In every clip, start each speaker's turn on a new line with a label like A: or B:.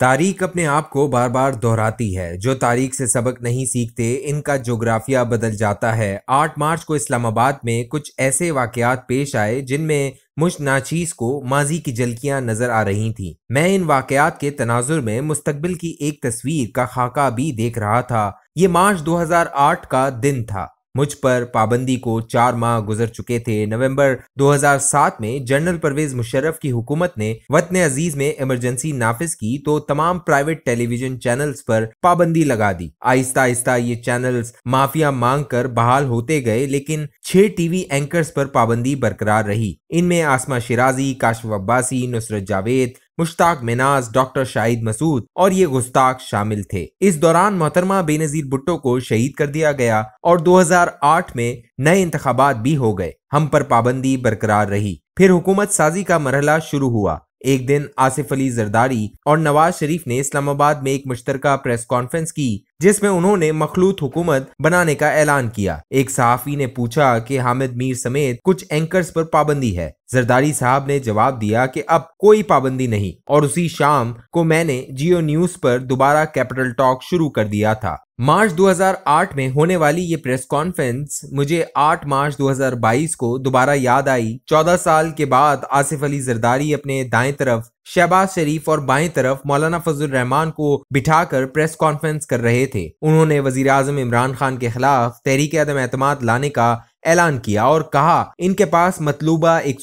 A: तारीख अपने आप को बार बार दोहराती है जो तारीख से सबक नहीं सीखते इनका जोग्राफिया बदल जाता है 8 मार्च को इस्लामाबाद में कुछ ऐसे वाकयात पेश आए जिनमें मुझ नाचीज को माजी की झलकियां नजर आ रही थी मैं इन वाकयात के तनाजुर में मुस्तबिल की एक तस्वीर का खाका भी देख रहा था ये मार्च 2008 का दिन था मुझ पर पाबंदी को चार माह गुजर चुके थे नवंबर 2007 में जनरल परवेज मुशर्रफ की हुकूमत ने वतन अजीज में इमरजेंसी नाफिज की तो तमाम प्राइवेट टेलीविजन चैनल्स पर पाबंदी लगा दी आहिस्ता आहिस्ता ये चैनल्स माफिया मांग कर बहाल होते गए लेकिन छह टीवी एंकर्स पर पाबंदी बरकरार रही इनमें आसमा शिराजी काशिफ अब्बासी नुसरत जावेद मुश्ताक मिनाज डॉक्टर शाहिद मसूद और ये गुस्ताख शामिल थे इस दौरान मोहतरमा बेनजीर भुट्टो को शहीद कर दिया गया और 2008 में नए इंतबात भी हो गए हम पर पाबंदी बरकरार रही फिर हुकूमत साजी का मरहला शुरू हुआ एक दिन आसिफ अली जरदारी और नवाज शरीफ ने इस्लामाबाद में एक मुश्तर प्रेस कॉन्फ्रेंस की जिसमें उन्होंने मखलूत हुकूमत बनाने का ऐलान किया एक सहाफी ने पूछा कि हामिद मीर समेत कुछ एंकर्स पर पाबंदी है जरदारी साहब ने जवाब दिया कि अब कोई पाबंदी नहीं और उसी शाम को मैंने जियो न्यूज पर दोबारा कैपिटल टॉक शुरू कर दिया था मार्च 2008 में होने वाली ये प्रेस कॉन्फ्रेंस मुझे 8 मार्च 2022 को दोबारा याद आई 14 साल के बाद आसिफ अली जरदारी अपने दाएं तरफ शहबाज शरीफ और बाएं तरफ मौलाना फजल रहमान को बिठाकर प्रेस कॉन्फ्रेंस कर रहे थे उन्होंने वजीर आजम इमरान खान के खिलाफ तहरीक आदम एतम लाने का ऐलान किया और कहा इनके पास मतलूबा एक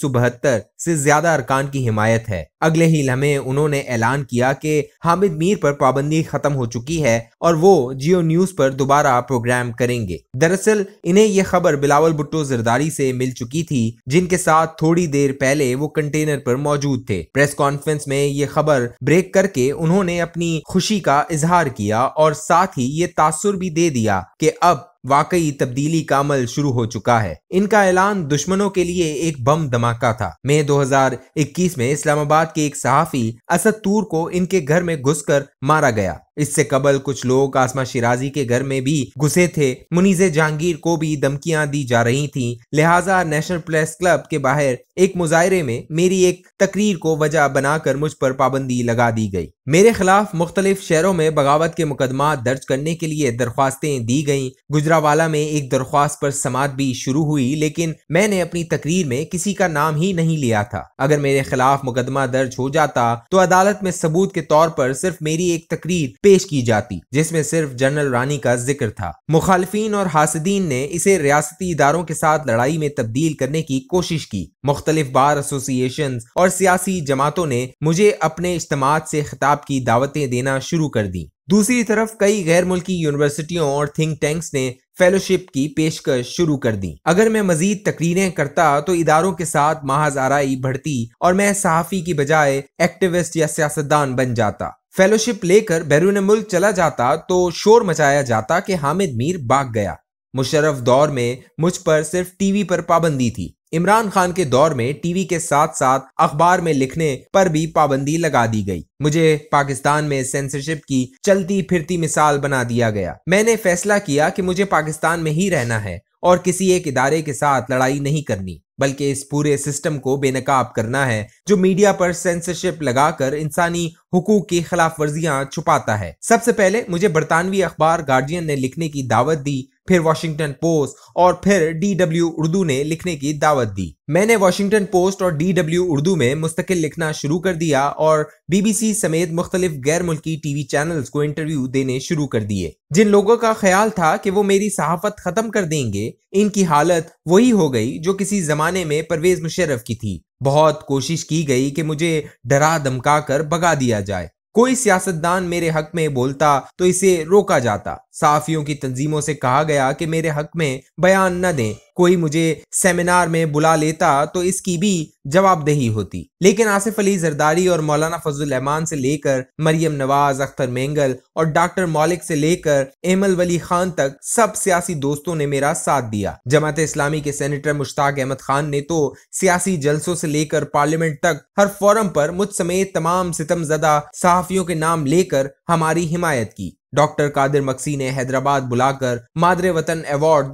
A: से ज्यादा अरकान की हिमायत है अगले ही लम्हे उन्होंने ऐलान किया कि हामिद मीर पर पाबंदी खत्म हो चुकी है और वो जियो न्यूज पर दोबारा प्रोग्राम करेंगे दरअसल इन्हें यह खबर बिलावल भुट्टो जरदारी से मिल चुकी थी जिनके साथ थोड़ी देर पहले वो कंटेनर पर मौजूद थे प्रेस कॉन्फ्रेंस में ये खबर ब्रेक करके उन्होंने अपनी खुशी का इजहार किया और साथ ही ये तासुर भी दे दिया कि अब वाकई तब्दीली का अमल शुरू हो चुका है इनका ऐलान दुश्मनों के लिए एक बम धमाका था मई 2021 में इस्लामाबाद के एक सहाफी असद तूर को इनके घर में घुसकर मारा गया इससे कबल कुछ लोग आसमा शिराजी के घर में भी घुसे थे मुनीजे जहांगीर को भी धमकियां दी जा रही थी लिहाजा नेशनल प्रेस क्लब के बाहर एक मुजाहरे में मेरी एक तकरीर को वजह बनाकर मुझ पर पाबंदी लगा दी गई मेरे खिलाफ मुख्तलिफ शहरों में बगावत के मुकदमा दर्ज करने के लिए दरख्वास्तें दी गईं गुजरावाला में एक दरख्वास्त पर समात भी शुरू हुई लेकिन मैंने अपनी तकरीर में किसी का नाम ही नहीं लिया था अगर मेरे खिलाफ मुकदमा दर्ज हो जाता तो अदालत में सबूत के तौर पर सिर्फ मेरी एक तकरीर पेश की जाती जिसमें सिर्फ जनरल रानी का जिक्र था मुखालफिन और हासदीन ने इसे रियासती इदारों के साथ लड़ाई में तब्दील करने की कोशिश की मुख्तलिफ बार एसोसिएशन और सियासी जमातों ने मुझे अपने इज्तम से खिताब की दावतें देना शुरू कर दी दूसरी तरफ कई गैर मुल्की यूनिवर्सिटियों और थिंक टैंक्स ने फेलोशिप की पेशकश शुरू कर दी अगर मैं मजीद तकरीरें करता तो इदारों के साथ महाज आरई बढ़ती और मैं सहाफ़ी की बजाय एक्टिविस्ट या सियासतदान बन जाता फेलोशिप लेकर बैरून मुल्क चला जाता तो शोर मचाया जाता कि हामिद मीर भाग गया मुशरफ दौर में मुझ पर सिर्फ टीवी पर पाबंदी थी इमरान खान के दौर में टीवी के साथ साथ अखबार में लिखने पर भी पाबंदी लगा दी गई मुझे पाकिस्तान में सेंसरशिप की चलती फिरती मिसाल बना दिया गया मैंने फैसला किया कि मुझे पाकिस्तान में ही रहना है और किसी एक इदारे के साथ लड़ाई नहीं करनी बल्कि इस पूरे सिस्टम को बेनकाब करना है जो मीडिया पर सेंसरशिप लगाकर इंसानी हुकूक की खिलाफ वर्जियां छुपाता है सबसे पहले मुझे बरतानवी अखबार गार्जियन ने लिखने की दावत दी फिर वॉशिंगटन पोस्ट और फिर डी डब्ल्यू उर्दू ने लिखने की दावत दी मैंने वॉशिंगटन पोस्ट और डी डब्ल्यू उर्दू में मुस्तकिल लिखना शुरू कर दिया और बीबीसी समेत मुख्तलिफ गैर मुल्की टीवी चैनल्स को इंटरव्यू देने शुरू कर दिए जिन लोगों का ख्याल था कि वो मेरी सहाफत खत्म कर देंगे इनकी हालत वही हो गई जो किसी जमाने में परवेज मुशर्रफ की थी बहुत कोशिश की गई कि मुझे डरा धमका कर भगा दिया जाए कोई सियासतदान मेरे हक में बोलता तो इसे रोका जाता साफियों की तंजीमों से कहा गया कि मेरे हक में बयान न दें कोई मुझे सेमिनार में बुला लेता तो इसकी भी जवाबदेही होती लेकिन आसिफ अली जरदारी और मौलाना फजल रहमान से लेकर मरियम नवाज अख्तर मेंगल और डॉक्टर मौलिक से लेकर एमल वली खान तक सब सियासी दोस्तों ने मेरा साथ दिया जमात इस्लामी के सेनेटर मुश्ताक अहमद खान ने तो सियासी जलसों से लेकर पार्लियामेंट तक हर फोरम पर मुझ समेत तमाम जदा सहाफियों के नाम लेकर हमारी हिमायत की डॉक्टर कादिर मक्सी ने हैदराबाद बुलाकर मादरे वतन अवार्ड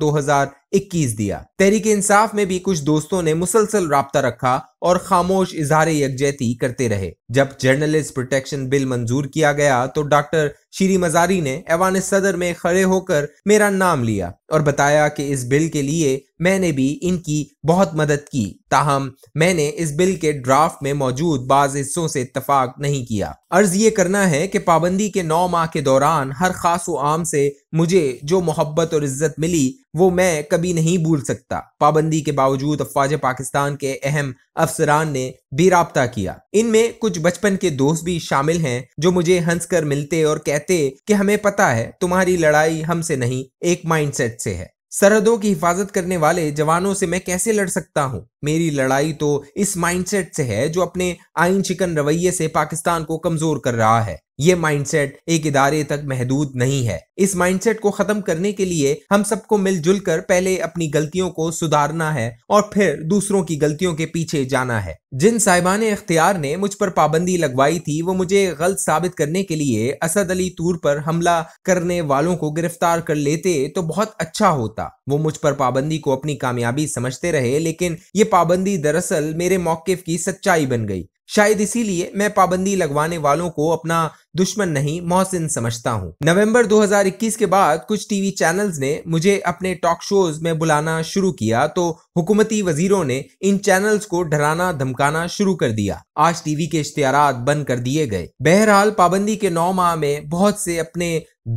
A: इक्कीस दिया तहरीक इंसाफ में भी कुछ दोस्तों ने मुसलसल रहा रखा और खामोश इजहार यकजहती करते रहे जब जर्नलिस्ट प्रोटेक्शन बिल मंजूर किया गया तो डॉक्टर श्री मजारी ने एवान सदर में खड़े होकर मेरा नाम लिया और बताया कि इस बिल के लिए मैंने भी इनकी बहुत मदद की ताहम मैंने इस बिल के ड्राफ्ट में मौजूद बाज हिस्सों से इतफाक नहीं किया अर्ज ये करना है कि पाबंदी के नौ माह के दौरान हर खास आम से मुझे जो मोहब्बत और इज्जत मिली वो मैं कभी नहीं भूल सकता पाबंदी के बावजूद अफवाज पाकिस्तान के अहम अफसरान ने भी रबता किया इनमें कुछ बचपन के दोस्त भी शामिल हैं जो मुझे हंसकर मिलते और कहते कि हमें पता है तुम्हारी लड़ाई हमसे नहीं एक माइंडसेट से है सरहदों की हिफाजत करने वाले जवानों से मैं कैसे लड़ सकता हूँ मेरी लड़ाई तो इस माइंडसेट से है जो अपने आइन चिकन रवैये से पाकिस्तान को कमजोर कर रहा है ये माइंडसेट एक इदारे तक महदूद नहीं है इस माइंडसेट को खत्म करने के लिए हम सबको मिलजुल कर पहले अपनी गलतियों को सुधारना है और फिर दूसरों की गलतियों के पीछे जाना है जिन साहिबान इख्तियार ने मुझ पर पाबंदी लगवाई थी वो मुझे गलत साबित करने के लिए असद अली तूर पर हमला करने वालों को गिरफ्तार कर लेते तो बहुत अच्छा होता वो मुझ पर पाबंदी को अपनी कामयाबी समझते रहे लेकिन ये पाबंदी दरअसल मेरे मौके की सच्चाई बन गई शायद इसीलिए मैं पाबंदी लगवाने वालों को अपना दुश्मन नहीं मोहसिन समझता हूँ नवंबर 2021 के बाद कुछ टीवी चैनल्स ने मुझे अपने टॉक शोज में बुलाना शुरू किया तो हुकूमती वजीरों ने इन चैनल्स को डराना धमकाना शुरू कर दिया आज टीवी के इश्तेहार बंद कर दिए गए बहरहाल पाबंदी के नौ माह में बहुत से अपने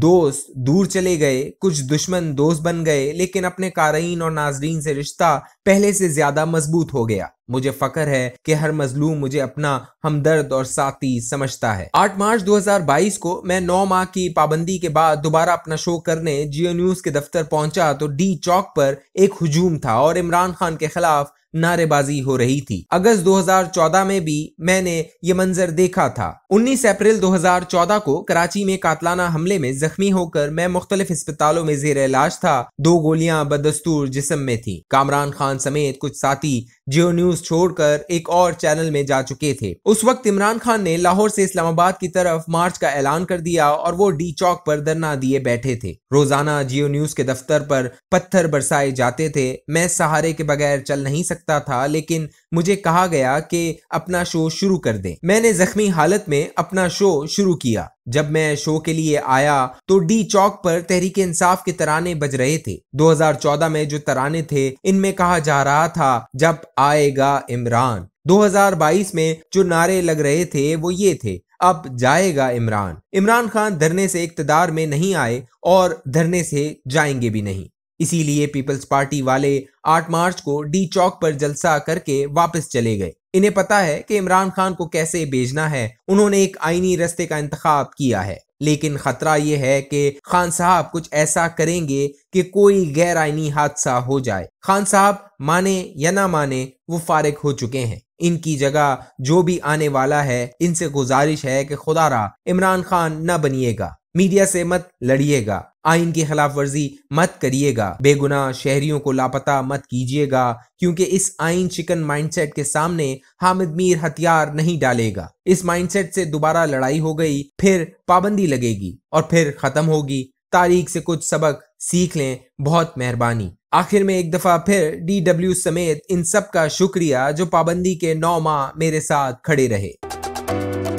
A: दोस्त दूर चले गए कुछ दुश्मन दोस्त बन गए लेकिन अपने कारीन और नाजरीन से रिश्ता पहले से ज्यादा मजबूत हो गया मुझे फकर है कि हर मजलूम मुझे अपना हमदर्द और साथी समझता है 8 मार्च 2022 को मैं नौ माह की पाबंदी के बाद दोबारा अपना शो करने जियो न्यूज के दफ्तर पहुंचा तो डी चौक पर एक हुजूम था और इमरान खान के खिलाफ नारेबाजी हो रही थी अगस्त 2014 में भी मैंने ये मंजर देखा था 19 अप्रैल 2014 को कराची में कातलाना हमले में जख्मी होकर मैं मुख्तलिफ अस्पतालों में जेर इलाज था दो गोलियां बदस्तूर जिसम में थी कामरान खान समेत कुछ साथी जियो न्यूज छोड़कर एक और चैनल में जा चुके थे उस वक्त इमरान खान ने लाहौर से इस्लामाबाद की तरफ मार्च का ऐलान कर दिया और वो डी चौक पर धरना दिए बैठे थे रोजाना जियो न्यूज के दफ्तर पर पत्थर बरसाए जाते थे मैं सहारे के बगैर चल नहीं सकता था लेकिन मुझे कहा गया कि अपना शो शुरू कर दें मैंने जख्मी हालत में अपना शो शुरू किया जब मैं शो के लिए आया तो डी चौक पर तहरीक इंसाफ के तराने बज रहे थे 2014 में जो तराने थे इनमें कहा जा रहा था जब आएगा इमरान 2022 में जो नारे लग रहे थे वो ये थे अब जाएगा इमरान इमरान खान धरने से इकतदार में नहीं आए और धरने से जाएंगे भी नहीं इसीलिए पीपल्स पार्टी वाले 8 मार्च को डी चौक पर जलसा करके वापस चले गए इन्हें पता है कि इमरान खान को कैसे भेजना है उन्होंने एक आईनी रस्ते का इंतखा किया है लेकिन खतरा यह है कि खान साहब कुछ ऐसा करेंगे कि कोई गैर आईनी हादसा हो जाए खान साहब माने या ना माने वो फारिग हो चुके हैं इनकी जगह जो भी आने वाला है इनसे गुजारिश है कि रहा इमरान खान न बनिएगा मीडिया से मत लड़िएगा आइन की खिलाफ वर्जी मत करिएगा बेगुनाह शहरियों को लापता मत कीजिएगा क्योंकि इस आइन चिकन माइंडसेट के सामने हामिद मीर हथियार नहीं डालेगा इस माइंडसेट से दोबारा लड़ाई हो गई फिर पाबंदी लगेगी और फिर खत्म होगी तारीख से कुछ सबक सीख लें बहुत मेहरबानी आखिर में एक दफा फिर डब्ल्यू समेत इन सब का शुक्रिया जो पाबंदी के नौ माह मेरे साथ खड़े रहे